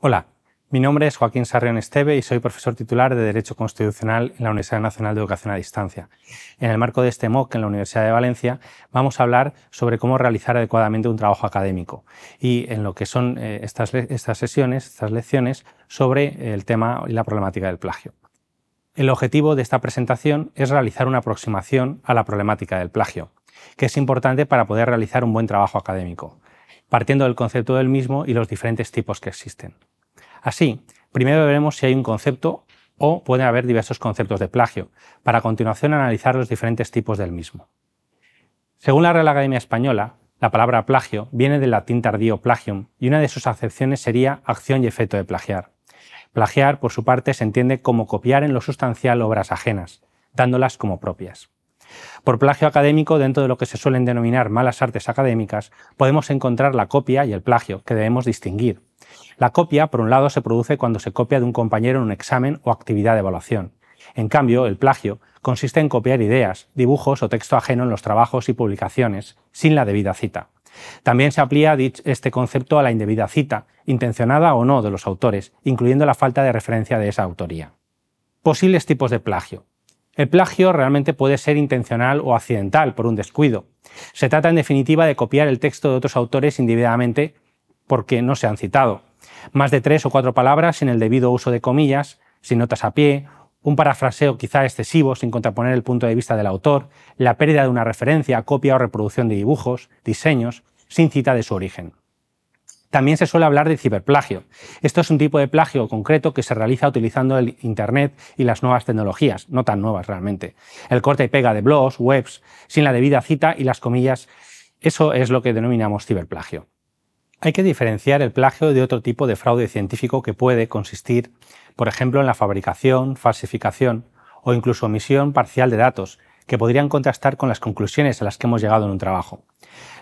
Hola, mi nombre es Joaquín Sarrión Esteve y soy profesor titular de Derecho Constitucional en la Universidad Nacional de Educación a Distancia. En el marco de este MOOC en la Universidad de Valencia vamos a hablar sobre cómo realizar adecuadamente un trabajo académico y en lo que son eh, estas sesiones, estas lecciones, sobre el tema y la problemática del plagio. El objetivo de esta presentación es realizar una aproximación a la problemática del plagio, que es importante para poder realizar un buen trabajo académico, partiendo del concepto del mismo y los diferentes tipos que existen. Así, primero veremos si hay un concepto o pueden haber diversos conceptos de plagio, para a continuación analizar los diferentes tipos del mismo. Según la Real Academia Española, la palabra plagio viene del latín tardío plagium y una de sus acepciones sería acción y efecto de plagiar. Plagiar, por su parte, se entiende como copiar en lo sustancial obras ajenas, dándolas como propias. Por plagio académico, dentro de lo que se suelen denominar malas artes académicas, podemos encontrar la copia y el plagio, que debemos distinguir, la copia, por un lado, se produce cuando se copia de un compañero en un examen o actividad de evaluación. En cambio, el plagio consiste en copiar ideas, dibujos o texto ajeno en los trabajos y publicaciones, sin la debida cita. También se aplica este concepto a la indebida cita, intencionada o no de los autores, incluyendo la falta de referencia de esa autoría. Posibles tipos de plagio. El plagio realmente puede ser intencional o accidental por un descuido. Se trata en definitiva de copiar el texto de otros autores individualmente, porque no se han citado. Más de tres o cuatro palabras sin el debido uso de comillas, sin notas a pie, un parafraseo quizá excesivo sin contraponer el punto de vista del autor, la pérdida de una referencia, copia o reproducción de dibujos, diseños, sin cita de su origen. También se suele hablar de ciberplagio. Esto es un tipo de plagio concreto que se realiza utilizando el Internet y las nuevas tecnologías, no tan nuevas realmente. El corte y pega de blogs, webs, sin la debida cita y las comillas, eso es lo que denominamos ciberplagio. Hay que diferenciar el plagio de otro tipo de fraude científico que puede consistir, por ejemplo, en la fabricación, falsificación o incluso omisión parcial de datos que podrían contrastar con las conclusiones a las que hemos llegado en un trabajo.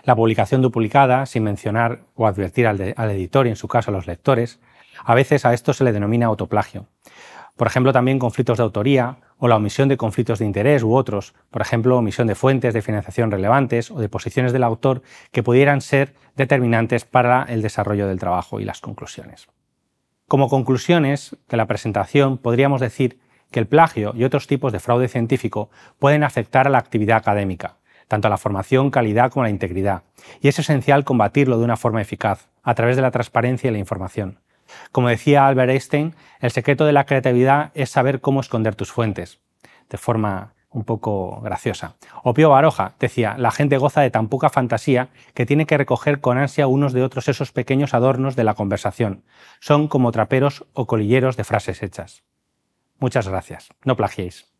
La publicación duplicada, sin mencionar o advertir al, editor y en su caso a los lectores, a veces a esto se le denomina autoplagio. Por ejemplo, también conflictos de autoría o la omisión de conflictos de interés u otros, por ejemplo, omisión de fuentes de financiación relevantes o de posiciones del autor que pudieran ser determinantes para el desarrollo del trabajo y las conclusiones. Como conclusiones de la presentación, podríamos decir que el plagio y otros tipos de fraude científico pueden afectar a la actividad académica, tanto a la formación, calidad como a la integridad, y es esencial combatirlo de una forma eficaz, a través de la transparencia y la información. Como decía Albert Einstein, el secreto de la creatividad es saber cómo esconder tus fuentes, de forma un poco graciosa. O Pío Baroja decía, la gente goza de tan poca fantasía que tiene que recoger con ansia unos de otros esos pequeños adornos de la conversación. Son como traperos o colilleros de frases hechas. Muchas gracias. No plagiéis.